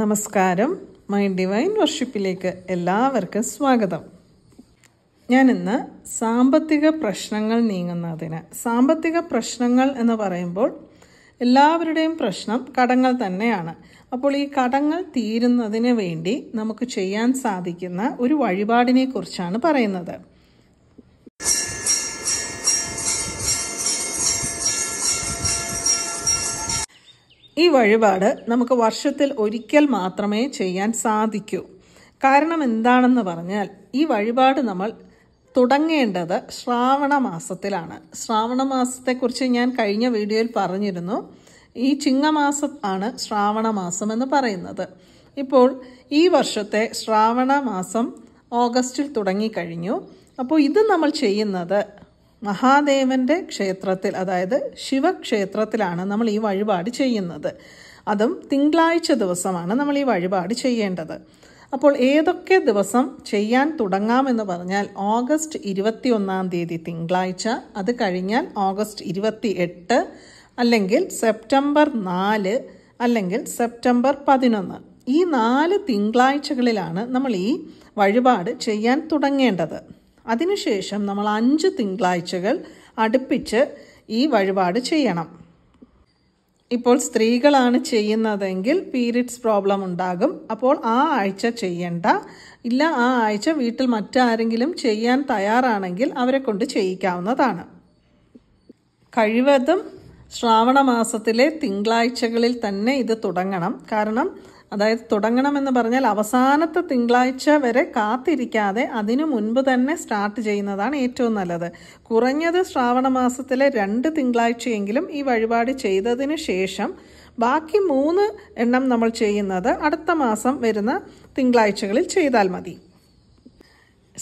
നമസ്കാരം my divine വർഷിപ്പിലേക്ക് എല്ലാവർക്കും സ്വാഗതം ഞാനിന്ന് സാമ്പത്തിക പ്രശ്നങ്ങൾ നീങ്ങുന്നതിന് സാമ്പത്തിക പ്രശ്നങ്ങൾ എന്ന് പറയുമ്പോൾ എല്ലാവരുടെയും പ്രശ്നം കടങ്ങൾ തന്നെയാണ് അപ്പോൾ ഈ കടങ്ങൾ തീരുന്നതിന് വേണ്ടി നമുക്ക് ചെയ്യാൻ സാധിക്കുന്ന ഒരു വഴിപാടിനെ കുറിച്ചാണ് പറയുന്നത് ഈ വഴിപാട് നമുക്ക് വർഷത്തിൽ ഒരിക്കൽ മാത്രമേ ചെയ്യാൻ സാധിക്കൂ കാരണം എന്താണെന്ന് പറഞ്ഞാൽ ഈ വഴിപാട് നമ്മൾ തുടങ്ങേണ്ടത് ശ്രാവണ മാസത്തിലാണ് ശ്രാവണ മാസത്തെക്കുറിച്ച് ഞാൻ കഴിഞ്ഞ വീഡിയോയിൽ പറഞ്ഞിരുന്നു ഈ ചിങ്ങമാസം ആണ് ശ്രാവണ മാസം എന്ന് പറയുന്നത് ഇപ്പോൾ ഈ വർഷത്തെ ശ്രാവണ മാസം ഓഗസ്റ്റിൽ തുടങ്ങിക്കഴിഞ്ഞു അപ്പോൾ ഇത് നമ്മൾ ചെയ്യുന്നത് മഹാദേവൻ്റെ ക്ഷേത്രത്തിൽ അതായത് ശിവക്ഷേത്രത്തിലാണ് നമ്മൾ ഈ വഴിപാട് ചെയ്യുന്നത് അതും തിങ്കളാഴ്ച ദിവസമാണ് നമ്മൾ ഈ വഴിപാട് ചെയ്യേണ്ടത് അപ്പോൾ ഏതൊക്കെ ദിവസം ചെയ്യാൻ തുടങ്ങാമെന്ന് പറഞ്ഞാൽ ഓഗസ്റ്റ് ഇരുപത്തി ഒന്നാം തീയതി തിങ്കളാഴ്ച അത് കഴിഞ്ഞാൽ ഓഗസ്റ്റ് ഇരുപത്തി എട്ട് അല്ലെങ്കിൽ സെപ്റ്റംബർ നാല് അല്ലെങ്കിൽ സെപ്റ്റംബർ പതിനൊന്ന് ഈ നാല് തിങ്കളാഴ്ചകളിലാണ് നമ്മൾ ഈ വഴിപാട് ചെയ്യാൻ തുടങ്ങേണ്ടത് അതിനുശേഷം നമ്മൾ അഞ്ച് തിങ്കളാഴ്ചകൾ അടുപ്പിച്ച് ഈ വഴിപാട് ചെയ്യണം ഇപ്പോൾ സ്ത്രീകളാണ് ചെയ്യുന്നതെങ്കിൽ പീരിയഡ്സ് പ്രോബ്ലം ഉണ്ടാകും അപ്പോൾ ആ ആഴ്ച ചെയ്യണ്ട ഇല്ല ആ ആഴ്ച വീട്ടിൽ മറ്റാരെങ്കിലും ചെയ്യാൻ തയ്യാറാണെങ്കിൽ അവരെ കൊണ്ട് ചെയ്യിക്കാവുന്നതാണ് കഴിവതും ശ്രാവണ മാസത്തിലെ തിങ്കളാഴ്ചകളിൽ തന്നെ ഇത് തുടങ്ങണം കാരണം അതായത് തുടങ്ങണമെന്ന് പറഞ്ഞാൽ അവസാനത്തെ തിങ്കളാഴ്ച വരെ കാത്തിരിക്കാതെ അതിനു മുൻപ് തന്നെ സ്റ്റാർട്ട് ചെയ്യുന്നതാണ് ഏറ്റവും നല്ലത് കുറഞ്ഞത് ശ്രാവണ മാസത്തിലെ രണ്ട് തിങ്കളാഴ്ചയെങ്കിലും ഈ വഴിപാട് ചെയ്തതിന് ശേഷം ബാക്കി മൂന്ന് എണ്ണം നമ്മൾ ചെയ്യുന്നത് അടുത്ത മാസം വരുന്ന തിങ്കളാഴ്ചകളിൽ ചെയ്താൽ മതി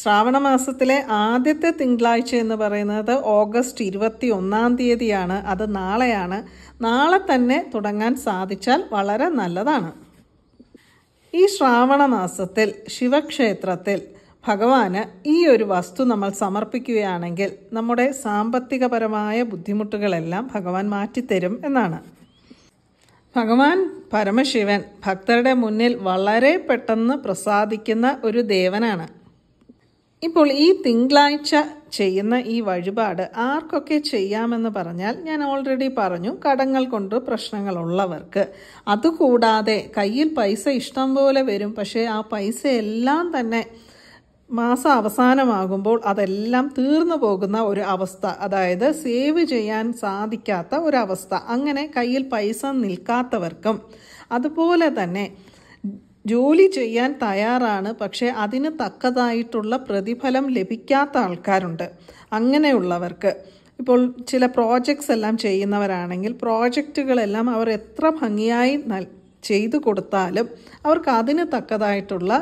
ശ്രാവണ മാസത്തിലെ ആദ്യത്തെ തിങ്കളാഴ്ച എന്ന് പറയുന്നത് ഓഗസ്റ്റ് ഇരുപത്തി ഒന്നാം തീയതിയാണ് അത് നാളെയാണ് നാളെ തന്നെ തുടങ്ങാൻ സാധിച്ചാൽ വളരെ നല്ലതാണ് ഈ ശ്രാവണമാസത്തിൽ മാസത്തിൽ ശിവക്ഷേത്രത്തിൽ ഭഗവാന് ഈ ഒരു വസ്തു നമ്മൾ സമർപ്പിക്കുകയാണെങ്കിൽ നമ്മുടെ സാമ്പത്തികപരമായ ബുദ്ധിമുട്ടുകളെല്ലാം ഭഗവാൻ മാറ്റിത്തരും എന്നാണ് ഭഗവാൻ പരമശിവൻ ഭക്തരുടെ മുന്നിൽ വളരെ പെട്ടെന്ന് പ്രസാദിക്കുന്ന ഒരു ദേവനാണ് ഇപ്പോൾ ഈ തിങ്കളാഴ്ച ചെയ്യുന്ന ഈ വഴിപാട് ആർക്കൊക്കെ ചെയ്യാമെന്ന് പറഞ്ഞാൽ ഞാൻ ഓൾറെഡി പറഞ്ഞു കടങ്ങൾ കൊണ്ട് പ്രശ്നങ്ങളുള്ളവർക്ക് അതുകൂടാതെ കയ്യിൽ പൈസ ഇഷ്ടം പോലെ വരും പക്ഷേ ആ പൈസ എല്ലാം തന്നെ മാസം അവസാനമാകുമ്പോൾ അതെല്ലാം തീർന്നു പോകുന്ന ഒരു അവസ്ഥ അതായത് സേവ് ചെയ്യാൻ സാധിക്കാത്ത ഒരവസ്ഥ അങ്ങനെ കയ്യിൽ പൈസ നിൽക്കാത്തവർക്കും അതുപോലെ തന്നെ ജോലി ചെയ്യാൻ തയ്യാറാണ് പക്ഷേ അതിന് തക്കതായിട്ടുള്ള പ്രതിഫലം ലഭിക്കാത്ത ആൾക്കാരുണ്ട് അങ്ങനെയുള്ളവർക്ക് ഇപ്പോൾ ചില പ്രോജക്ട്സ് എല്ലാം ചെയ്യുന്നവരാണെങ്കിൽ പ്രോജക്റ്റുകളെല്ലാം അവർ എത്ര ഭംഗിയായി ചെയ്തു കൊടുത്താലും അവർക്ക് അതിന് തക്കതായിട്ടുള്ള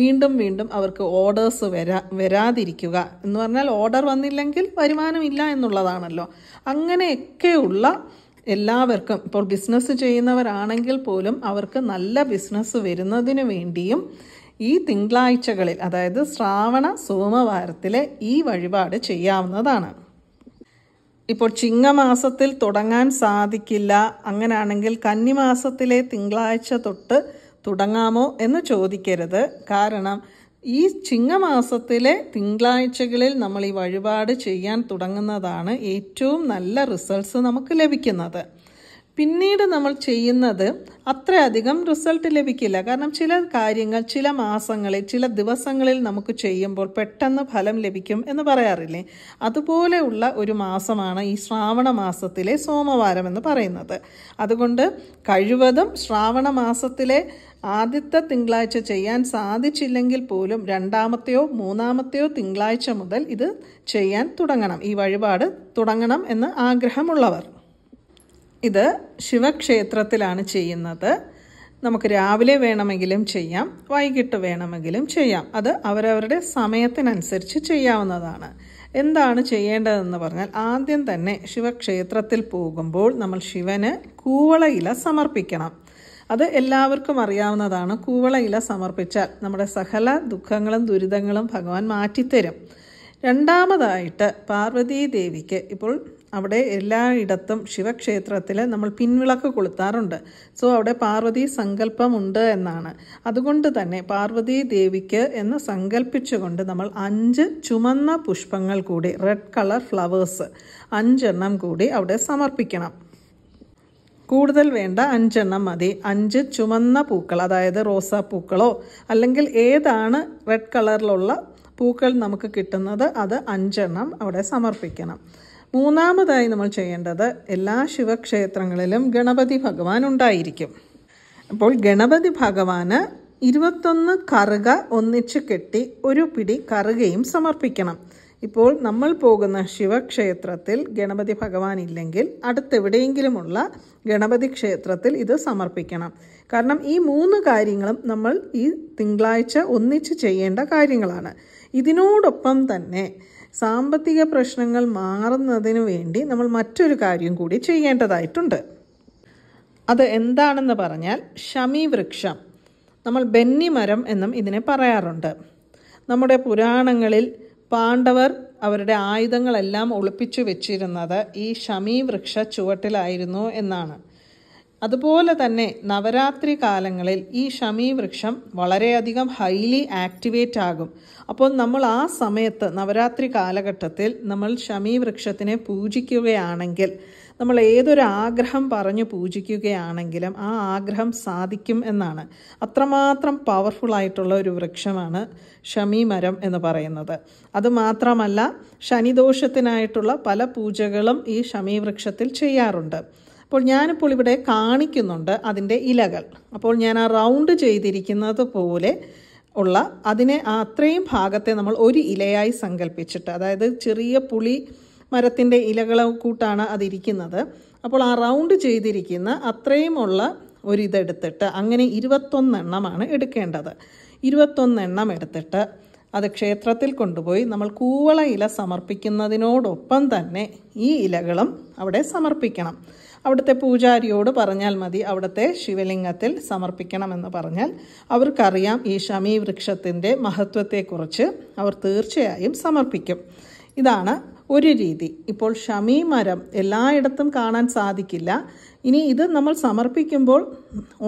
വീണ്ടും വീണ്ടും അവർക്ക് ഓർഡേഴ്സ് വരാ വരാതിരിക്കുക എന്ന് പറഞ്ഞാൽ ഓർഡർ വന്നില്ലെങ്കിൽ വരുമാനമില്ല എന്നുള്ളതാണല്ലോ അങ്ങനെയൊക്കെയുള്ള എല്ലാവർക്കും ഇപ്പോൾ ബിസിനസ് ചെയ്യുന്നവരാണെങ്കിൽ പോലും അവർക്ക് നല്ല ബിസിനസ് വരുന്നതിന് വേണ്ടിയും ഈ തിങ്കളാഴ്ചകളിൽ അതായത് ശ്രാവണ സോമവാരത്തിലെ ഈ വഴിപാട് ചെയ്യാവുന്നതാണ് ഇപ്പോൾ ചിങ്ങമാസത്തിൽ തുടങ്ങാൻ സാധിക്കില്ല അങ്ങനെയാണെങ്കിൽ കന്നിമാസത്തിലെ തിങ്കളാഴ്ച തൊട്ട് തുടങ്ങാമോ എന്ന് ചോദിക്കരുത് കാരണം ഈ ചിങ്ങമാസത്തിലെ തിങ്കളാഴ്ചകളിൽ നമ്മൾ ഈ വഴിപാട് ചെയ്യാൻ തുടങ്ങുന്നതാണ് ഏറ്റവും നല്ല റിസൾട്ട്സ് നമുക്ക് ലഭിക്കുന്നത് പിന്നീട് നമ്മൾ ചെയ്യുന്നത് അത്രയധികം റിസൾട്ട് ലഭിക്കില്ല കാരണം ചില കാര്യങ്ങൾ ചില മാസങ്ങളിൽ ചില ദിവസങ്ങളിൽ നമുക്ക് ചെയ്യുമ്പോൾ പെട്ടെന്ന് ഫലം ലഭിക്കും എന്ന് പറയാറില്ലേ അതുപോലെയുള്ള ഒരു മാസമാണ് ഈ ശ്രാവണ മാസത്തിലെ സോമവാരം എന്ന് പറയുന്നത് അതുകൊണ്ട് കഴിവതും ശ്രാവണ മാസത്തിലെ ആദ്യത്തെ തിങ്കളാഴ്ച ചെയ്യാൻ സാധിച്ചില്ലെങ്കിൽ പോലും രണ്ടാമത്തെയോ മൂന്നാമത്തെയോ തിങ്കളാഴ്ച മുതൽ ഇത് ചെയ്യാൻ തുടങ്ങണം ഈ വഴിപാട് തുടങ്ങണം എന്ന് ആഗ്രഹമുള്ളവർ ഇത് ശിവക്ഷേത്രത്തിലാണ് ചെയ്യുന്നത് നമുക്ക് രാവിലെ വേണമെങ്കിലും ചെയ്യാം വൈകിട്ട് വേണമെങ്കിലും ചെയ്യാം അത് അവരവരുടെ സമയത്തിനനുസരിച്ച് ചെയ്യാവുന്നതാണ് എന്താണ് ചെയ്യേണ്ടതെന്ന് പറഞ്ഞാൽ ആദ്യം തന്നെ ശിവക്ഷേത്രത്തിൽ പോകുമ്പോൾ നമ്മൾ ശിവന് കൂവളയില സമർപ്പിക്കണം അത് എല്ലാവർക്കും അറിയാവുന്നതാണ് കൂവള ഇല സമർപ്പിച്ചാൽ നമ്മുടെ സകല ദുഃഖങ്ങളും ദുരിതങ്ങളും ഭഗവാൻ മാറ്റിത്തരും രണ്ടാമതായിട്ട് പാർവതീദേവിക്ക് ദേവിക്ക് ഇപ്പോൾ അവിടെ എല്ലായിടത്തും ശിവക്ഷേത്രത്തിൽ നമ്മൾ പിൻവിളക്ക് കൊളുത്താറുണ്ട് സോ അവിടെ പാർവതി സങ്കല്പമുണ്ട് എന്നാണ് അതുകൊണ്ട് തന്നെ പാർവതി ദേവിക്ക് എന്ന് സങ്കല്പിച്ചുകൊണ്ട് നമ്മൾ അഞ്ച് ചുമന്ന പുഷ്പങ്ങൾ കൂടി റെഡ് കളർ ഫ്ലവേഴ്സ് അഞ്ചെണ്ണം കൂടി അവിടെ സമർപ്പിക്കണം കൂടുതൽ വേണ്ട അഞ്ചെണ്ണം മതി അഞ്ച് ചുമന്ന പൂക്കൾ അതായത് റോസാപ്പൂക്കളോ അല്ലെങ്കിൽ ഏതാണ് റെഡ് കളറിലുള്ള പൂക്കൾ നമുക്ക് കിട്ടുന്നത് അത് അഞ്ചെണ്ണം അവിടെ സമർപ്പിക്കണം മൂന്നാമതായി നമ്മൾ ചെയ്യേണ്ടത് എല്ലാ ശിവക്ഷേത്രങ്ങളിലും ഗണപതി ഭഗവാൻ ഉണ്ടായിരിക്കും അപ്പോൾ ഗണപതി ഭഗവാന് ഇരുപത്തൊന്ന് കറുക ഒന്നിച്ച് കെട്ടി ഒരു പിടി കറുകയും സമർപ്പിക്കണം ഇപ്പോൾ നമ്മൾ പോകുന്ന ശിവക്ഷേത്രത്തിൽ ഗണപതി ഭഗവാൻ ഇല്ലെങ്കിൽ അടുത്തെവിടെയെങ്കിലുമുള്ള ഗണപതി ക്ഷേത്രത്തിൽ ഇത് സമർപ്പിക്കണം കാരണം ഈ മൂന്ന് കാര്യങ്ങളും നമ്മൾ ഈ തിങ്കളാഴ്ച ഒന്നിച്ച് ചെയ്യേണ്ട കാര്യങ്ങളാണ് ഇതിനോടൊപ്പം തന്നെ സാമ്പത്തിക പ്രശ്നങ്ങൾ മാറുന്നതിന് വേണ്ടി നമ്മൾ മറ്റൊരു കാര്യം കൂടി ചെയ്യേണ്ടതായിട്ടുണ്ട് അത് എന്താണെന്ന് പറഞ്ഞാൽ ശമി വൃക്ഷം നമ്മൾ ബെന്നിമരം എന്നും ഇതിനെ പറയാറുണ്ട് നമ്മുടെ പുരാണങ്ങളിൽ പാണ്ഡവർ അവരുടെ ആയുധങ്ങളെല്ലാം ഒളിപ്പിച്ചു വെച്ചിരുന്നത് ഈ ഷമീ വൃക്ഷ ചുവട്ടിലായിരുന്നു എന്നാണ് അതുപോലെ തന്നെ നവരാത്രി കാലങ്ങളിൽ ഈ ഷമീ വൃക്ഷം വളരെയധികം ഹൈലി ആക്ടിവേറ്റ് ആകും അപ്പോൾ നമ്മൾ ആ സമയത്ത് നവരാത്രി കാലഘട്ടത്തിൽ നമ്മൾ ഷമീ വൃക്ഷത്തിനെ പൂജിക്കുകയാണെങ്കിൽ നമ്മൾ ഏതൊരു ആഗ്രഹം പറഞ്ഞു പൂജിക്കുകയാണെങ്കിലും ആ ആഗ്രഹം സാധിക്കും എന്നാണ് അത്രമാത്രം പവർഫുൾ ആയിട്ടുള്ള ഒരു വൃക്ഷമാണ് ഷമി മരം എന്ന് പറയുന്നത് അതുമാത്രമല്ല ശനിദോഷത്തിനായിട്ടുള്ള പല പൂജകളും ഈ ഷമി വൃക്ഷത്തിൽ ചെയ്യാറുണ്ട് അപ്പോൾ ഞാനിപ്പോൾ ഇവിടെ കാണിക്കുന്നുണ്ട് അതിൻ്റെ ഇലകൾ അപ്പോൾ ഞാൻ ആ റൗണ്ട് ചെയ്തിരിക്കുന്നത് പോലെ ഉള്ള അതിനെ അത്രയും ഭാഗത്തെ നമ്മൾ ഒരു ഇലയായി സങ്കല്പിച്ചിട്ട് അതായത് ചെറിയ പുളി മരത്തിൻ്റെ ഇലകളെ കൂട്ടാണ് അതിരിക്കുന്നത് അപ്പോൾ ആ റൗണ്ട് ചെയ്തിരിക്കുന്ന അത്രയുമുള്ള ഒരിതെടുത്തിട്ട് അങ്ങനെ ഇരുപത്തൊന്നെണ്ണമാണ് എടുക്കേണ്ടത് ഇരുപത്തൊന്നെണ്ണം എടുത്തിട്ട് അത് ക്ഷേത്രത്തിൽ കൊണ്ടുപോയി നമ്മൾ കൂവള ഇല സമർപ്പിക്കുന്നതിനോടൊപ്പം തന്നെ ഈ ഇലകളും അവിടെ സമർപ്പിക്കണം അവിടുത്തെ പൂജാരിയോട് പറഞ്ഞാൽ മതി അവിടുത്തെ ശിവലിംഗത്തിൽ സമർപ്പിക്കണമെന്ന് പറഞ്ഞാൽ അവർക്കറിയാം ഈ ശമീ വൃക്ഷത്തിൻ്റെ മഹത്വത്തെക്കുറിച്ച് അവർ തീർച്ചയായും സമർപ്പിക്കും ഇതാണ് ഒരു രീതി ഇപ്പോൾ ഷമി മരം എല്ലായിടത്തും കാണാൻ സാധിക്കില്ല ഇനി ഇത് നമ്മൾ സമർപ്പിക്കുമ്പോൾ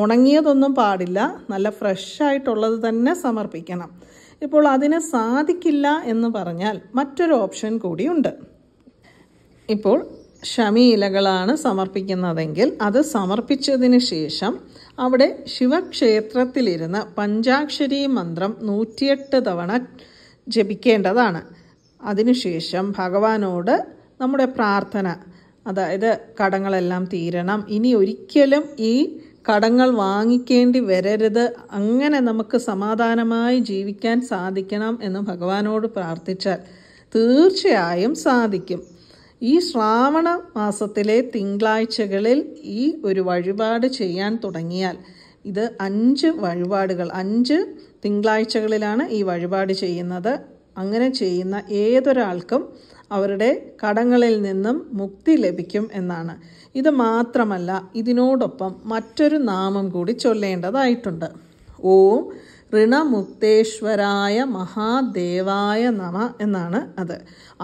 ഉണങ്ങിയതൊന്നും പാടില്ല നല്ല ഫ്രഷായിട്ടുള്ളത് തന്നെ സമർപ്പിക്കണം ഇപ്പോൾ അതിന് സാധിക്കില്ല എന്ന് പറഞ്ഞാൽ മറ്റൊരു ഓപ്ഷൻ കൂടിയുണ്ട് ഇപ്പോൾ ഷമി ഇലകളാണ് സമർപ്പിക്കുന്നതെങ്കിൽ അത് സമർപ്പിച്ചതിന് ശേഷം അവിടെ ശിവക്ഷേത്രത്തിലിരുന്ന് പഞ്ചാക്ഷരി മന്ത്രം നൂറ്റിയെട്ട് തവണ ജപിക്കേണ്ടതാണ് അതിനുശേഷം ഭഗവാനോട് നമ്മുടെ പ്രാർത്ഥന അതായത് കടങ്ങളെല്ലാം തീരണം ഇനി ഒരിക്കലും ഈ കടങ്ങൾ വാങ്ങിക്കേണ്ടി വരരുത് അങ്ങനെ നമുക്ക് സമാധാനമായി ജീവിക്കാൻ സാധിക്കണം എന്ന് ഭഗവാനോട് പ്രാർത്ഥിച്ചാൽ തീർച്ചയായും സാധിക്കും ഈ ശ്രാവണ മാസത്തിലെ തിങ്കളാഴ്ചകളിൽ ഈ ഒരു വഴിപാട് ചെയ്യാൻ തുടങ്ങിയാൽ ഇത് അഞ്ച് വഴിപാടുകൾ അഞ്ച് തിങ്കളാഴ്ചകളിലാണ് ഈ വഴിപാട് ചെയ്യുന്നത് അങ്ങനെ ചെയ്യുന്ന ഏതൊരാൾക്കും അവരുടെ കടങ്ങളിൽ നിന്നും മുക്തി ലഭിക്കും എന്നാണ് ഇത് മാത്രമല്ല ഇതിനോടൊപ്പം മറ്റൊരു നാമം കൂടി ചൊല്ലേണ്ടതായിട്ടുണ്ട് ഓം ഋണമുക്തേശ്വരായ മഹാദേവായ നമ എന്നാണ് അത്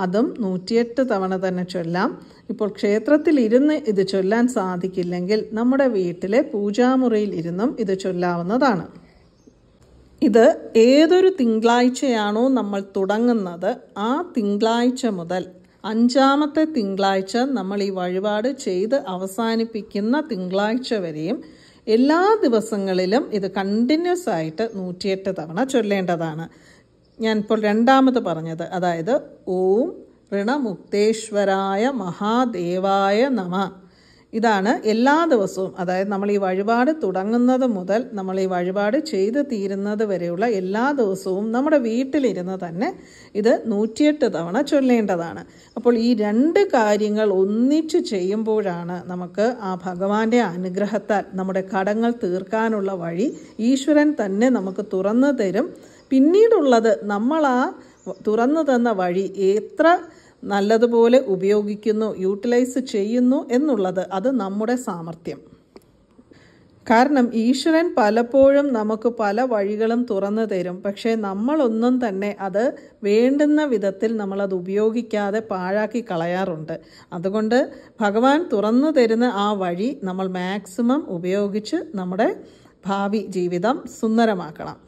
അതും നൂറ്റിയെട്ട് തവണ തന്നെ ചൊല്ലാം ഇപ്പോൾ ക്ഷേത്രത്തിൽ ഇരുന്ന് ഇത് ചൊല്ലാൻ സാധിക്കില്ലെങ്കിൽ നമ്മുടെ വീട്ടിലെ പൂജാമുറിയിൽ ഇരുന്നും ഇത് ചൊല്ലാവുന്നതാണ് ഇത് ഏതൊരു തിങ്കളാഴ്ചയാണോ നമ്മൾ തുടങ്ങുന്നത് ആ തിങ്കളാഴ്ച മുതൽ അഞ്ചാമത്തെ തിങ്കളാഴ്ച നമ്മൾ ഈ വഴിപാട് ചെയ്ത് അവസാനിപ്പിക്കുന്ന തിങ്കളാഴ്ച വരെയും എല്ലാ ദിവസങ്ങളിലും ഇത് കണ്ടിന്യൂസ് ആയിട്ട് നൂറ്റിയെട്ട് തവണ ചൊല്ലേണ്ടതാണ് ഞാനിപ്പോൾ രണ്ടാമത് പറഞ്ഞത് അതായത് ഓം ഋണമുക്തേശ്വരായ മഹാദേവായ നമ ഇതാണ് എല്ലാ ദിവസവും അതായത് നമ്മൾ ഈ വഴിപാട് തുടങ്ങുന്നത് മുതൽ നമ്മൾ ഈ വഴിപാട് ചെയ്ത് തീരുന്നത് വരെയുള്ള എല്ലാ ദിവസവും നമ്മുടെ വീട്ടിലിരുന്ന് തന്നെ ഇത് നൂറ്റിയെട്ട് തവണ ചൊല്ലേണ്ടതാണ് അപ്പോൾ ഈ രണ്ട് കാര്യങ്ങൾ ഒന്നിച്ചു ചെയ്യുമ്പോഴാണ് നമുക്ക് ആ ഭഗവാന്റെ അനുഗ്രഹത്താൽ നമ്മുടെ കടങ്ങൾ തീർക്കാനുള്ള വഴി ഈശ്വരൻ തന്നെ നമുക്ക് തുറന്നു തരും പിന്നീടുള്ളത് നമ്മൾ ആ തുറന്നു തന്ന വഴി എത്ര നല്ലതുപോലെ ഉപയോഗിക്കുന്നു യൂട്ടിലൈസ് ചെയ്യുന്നു എന്നുള്ളത് അത് നമ്മുടെ സാമർഥ്യം കാരണം ഈശ്വരൻ പലപ്പോഴും നമുക്ക് പല വഴികളും തുറന്നു തരും പക്ഷേ നമ്മളൊന്നും തന്നെ അത് വേണ്ടുന്ന വിധത്തിൽ നമ്മളത് ഉപയോഗിക്കാതെ പാഴാക്കി കളയാറുണ്ട് അതുകൊണ്ട് ഭഗവാൻ തുറന്നു തരുന്ന ആ വഴി നമ്മൾ മാക്സിമം ഉപയോഗിച്ച് നമ്മുടെ ഭാവി ജീവിതം സുന്ദരമാക്കണം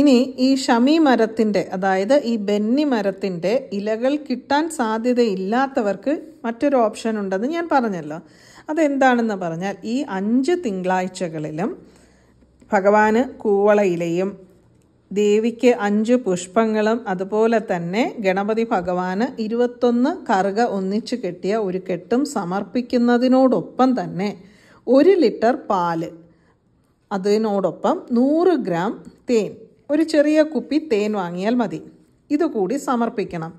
ഇനി ഈ ഷമി മരത്തിൻ്റെ അതായത് ഈ ബെന്നി മരത്തിൻ്റെ ഇലകൾ കിട്ടാൻ സാധ്യതയില്ലാത്തവർക്ക് മറ്റൊരു ഓപ്ഷൻ ഉണ്ടെന്ന് ഞാൻ പറഞ്ഞല്ലോ അതെന്താണെന്ന് പറഞ്ഞാൽ ഈ അഞ്ച് തിങ്കളാഴ്ചകളിലും ഭഗവാന് കൂവള ഇലയും ദേവിക്ക് അഞ്ച് പുഷ്പങ്ങളും അതുപോലെ തന്നെ ഗണപതി ഭഗവാന് ഇരുപത്തൊന്ന് കറുക ഒന്നിച്ചു കെട്ടിയ ഒരു കെട്ടും സമർപ്പിക്കുന്നതിനോടൊപ്പം തന്നെ ഒരു ലിറ്റർ പാല് അതിനോടൊപ്പം നൂറ് ഗ്രാം തേൻ ഒരു ചെറിയ കുപ്പി തേൻ വാങ്ങിയാൽ മതി ഇതുകൂടി സമർപ്പിക്കണം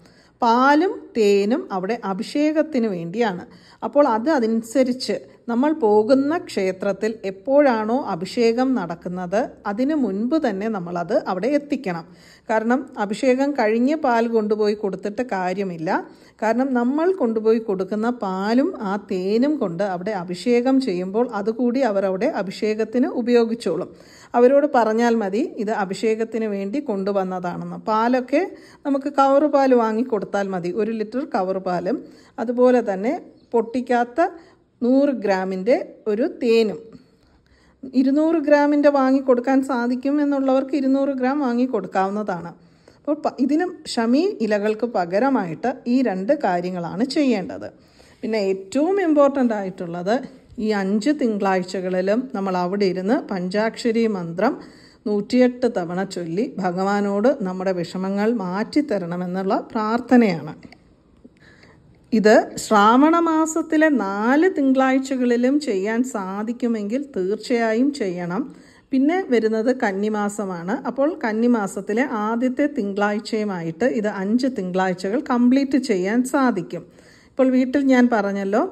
പാലും തേനും അവിടെ അഭിഷേകത്തിന് വേണ്ടിയാണ് അപ്പോൾ അത് അതനുസരിച്ച് നമ്മൾ പോകുന്ന ക്ഷേത്രത്തിൽ എപ്പോഴാണോ അഭിഷേകം നടക്കുന്നത് അതിനു മുൻപ് തന്നെ നമ്മളത് അവിടെ എത്തിക്കണം കാരണം അഭിഷേകം കഴിഞ്ഞ് പാൽ കൊണ്ടുപോയി കൊടുത്തിട്ട് കാര്യമില്ല കാരണം നമ്മൾ കൊണ്ടുപോയി കൊടുക്കുന്ന പാലും ആ തേനും കൊണ്ട് അവിടെ അഭിഷേകം ചെയ്യുമ്പോൾ അതുകൂടി അവരവിടെ അഭിഷേകത്തിന് ഉപയോഗിച്ചോളും അവരോട് പറഞ്ഞാൽ മതി ഇത് അഭിഷേകത്തിന് വേണ്ടി കൊണ്ടുവന്നതാണെന്ന് പാലൊക്കെ നമുക്ക് കവർ പാൽ വാങ്ങി കൊടുത്താൽ മതി ഒരു ലിറ്റർ കവർ അതുപോലെ തന്നെ പൊട്ടിക്കാത്ത നൂറ് ഗ്രാമിൻ്റെ ഒരു തേനും ഇരുന്നൂറ് ഗ്രാമിൻ്റെ വാങ്ങിക്കൊടുക്കാൻ സാധിക്കും എന്നുള്ളവർക്ക് ഇരുന്നൂറ് ഗ്രാം വാങ്ങിക്കൊടുക്കാവുന്നതാണ് അപ്പോൾ ഇതിനും ഷമീ ഇലകൾക്ക് പകരമായിട്ട് ഈ രണ്ട് കാര്യങ്ങളാണ് ചെയ്യേണ്ടത് പിന്നെ ഏറ്റവും ഇമ്പോർട്ടൻ്റ് ആയിട്ടുള്ളത് ഈ അഞ്ച് തിങ്കളാഴ്ചകളിലും നമ്മൾ അവിടെ ഇരുന്ന് പഞ്ചാക്ഷരി മന്ത്രം നൂറ്റിയെട്ട് തവണ ചൊല്ലി ഭഗവാനോട് നമ്മുടെ വിഷമങ്ങൾ മാറ്റിത്തരണമെന്നുള്ള പ്രാർത്ഥനയാണ് ഇത് ശ്രാവണ മാസത്തിലെ നാല് തിങ്കളാഴ്ചകളിലും ചെയ്യാൻ സാധിക്കുമെങ്കിൽ തീർച്ചയായും ചെയ്യണം പിന്നെ വരുന്നത് കന്നിമാസമാണ് അപ്പോൾ കന്നിമാസത്തിലെ ആദ്യത്തെ തിങ്കളാഴ്ചയുമായിട്ട് ഇത് അഞ്ച് തിങ്കളാഴ്ചകൾ കംപ്ലീറ്റ് ചെയ്യാൻ സാധിക്കും ഇപ്പോൾ വീട്ടിൽ ഞാൻ പറഞ്ഞല്ലോ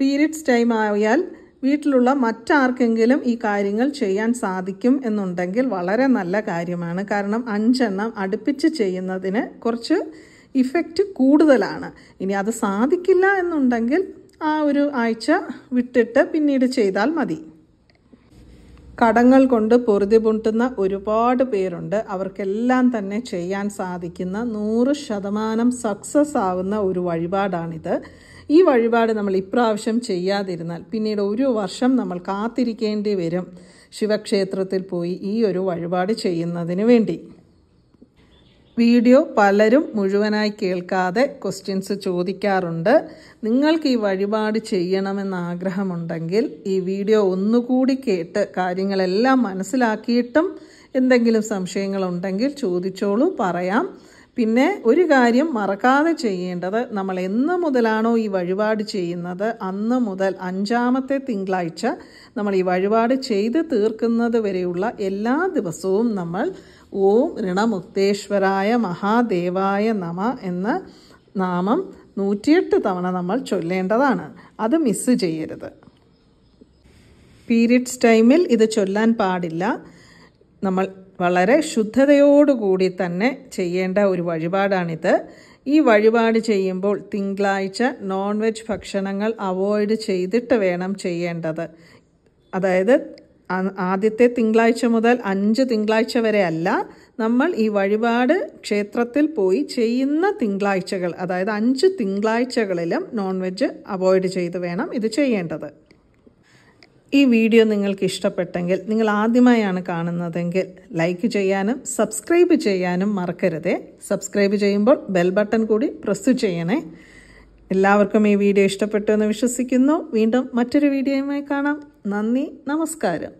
പീരീഡ്സ് ടൈം ആയാൽ വീട്ടിലുള്ള മറ്റാർക്കെങ്കിലും ഈ കാര്യങ്ങൾ ചെയ്യാൻ സാധിക്കും എന്നുണ്ടെങ്കിൽ വളരെ നല്ല കാര്യമാണ് കാരണം അഞ്ചെണ്ണം അടുപ്പിച്ച് ചെയ്യുന്നതിന് കുറച്ച് ഇഫക്റ്റ് കൂടുതലാണ് ഇനി അത് സാധിക്കില്ല എന്നുണ്ടെങ്കിൽ ആ ഒരു ആഴ്ച വിട്ടിട്ട് പിന്നീട് ചെയ്താൽ മതി കടങ്ങൾ കൊണ്ട് പൊറുതിമുട്ടുന്ന ഒരുപാട് പേരുണ്ട് അവർക്കെല്ലാം തന്നെ ചെയ്യാൻ സാധിക്കുന്ന നൂറ് ശതമാനം സക്സസ് ആവുന്ന ഒരു വഴിപാടാണിത് ഈ വഴിപാട് നമ്മൾ ഇപ്രാവശ്യം ചെയ്യാതിരുന്നാൽ പിന്നീട് ഒരു വർഷം നമ്മൾ കാത്തിരിക്കേണ്ടി വരും ശിവക്ഷേത്രത്തിൽ പോയി ഈ ഒരു വഴിപാട് ചെയ്യുന്നതിന് വേണ്ടി വീഡിയോ പലരും മുഴുവനായി കേൾക്കാതെ ക്വസ്റ്റ്യൻസ് ചോദിക്കാറുണ്ട് നിങ്ങൾക്ക് ഈ വഴിപാട് ചെയ്യണമെന്ന് ആഗ്രഹമുണ്ടെങ്കിൽ ഈ വീഡിയോ ഒന്നുകൂടി കേട്ട് കാര്യങ്ങളെല്ലാം മനസ്സിലാക്കിയിട്ടും എന്തെങ്കിലും സംശയങ്ങളുണ്ടെങ്കിൽ ചോദിച്ചോളൂ പറയാം പിന്നെ ഒരു കാര്യം മറക്കാതെ ചെയ്യേണ്ടത് നമ്മൾ എന്ന് മുതലാണോ ഈ വഴിപാട് ചെയ്യുന്നത് അന്ന് മുതൽ അഞ്ചാമത്തെ തിങ്കളാഴ്ച നമ്മൾ ഈ വഴിപാട് ചെയ്ത് തീർക്കുന്നത് വരെയുള്ള എല്ലാ ദിവസവും നമ്മൾ ഓം ഋണമുക്തേശ്വരായ മഹാദേവായ നമ എന്ന നാമം നൂറ്റിയെട്ട് തവണ നമ്മൾ ചൊല്ലേണ്ടതാണ് അത് മിസ്സ് ചെയ്യരുത് പീരിയഡ്സ് ടൈമിൽ ഇത് ചൊല്ലാൻ പാടില്ല നമ്മൾ വളരെ ശുദ്ധതയോടുകൂടി തന്നെ ചെയ്യേണ്ട ഒരു വഴിപാടാണിത് ഈ വഴിപാട് ചെയ്യുമ്പോൾ തിങ്കളാഴ്ച നോൺ വെജ് ഭക്ഷണങ്ങൾ അവോയ്ഡ് ചെയ്തിട്ട് വേണം ചെയ്യേണ്ടത് അതായത് ആദ്യത്തെ തിങ്കളാഴ്ച മുതൽ അഞ്ച് തിങ്കളാഴ്ച വരെ അല്ല നമ്മൾ ഈ വഴിപാട് ക്ഷേത്രത്തിൽ പോയി ചെയ്യുന്ന തിങ്കളാഴ്ചകൾ അതായത് അഞ്ച് തിങ്കളാഴ്ചകളിലും നോൺ വെജ് അവോയ്ഡ് ചെയ്ത് വേണം ഇത് ചെയ്യേണ്ടത് ഈ വീഡിയോ നിങ്ങൾക്ക് ഇഷ്ടപ്പെട്ടെങ്കിൽ നിങ്ങൾ ആദ്യമായാണ് കാണുന്നതെങ്കിൽ ലൈക്ക് ചെയ്യാനും സബ്സ്ക്രൈബ് ചെയ്യാനും മറക്കരുതേ സബ്സ്ക്രൈബ് ചെയ്യുമ്പോൾ ബെൽ ബട്ടൺ കൂടി പ്രസ് ചെയ്യണേ എല്ലാവർക്കും ഈ വീഡിയോ ഇഷ്ടപ്പെട്ടു എന്ന് വിശ്വസിക്കുന്നു വീണ്ടും മറ്റൊരു വീഡിയോയുമായി കാണാം നന്ദി നമസ്കാരം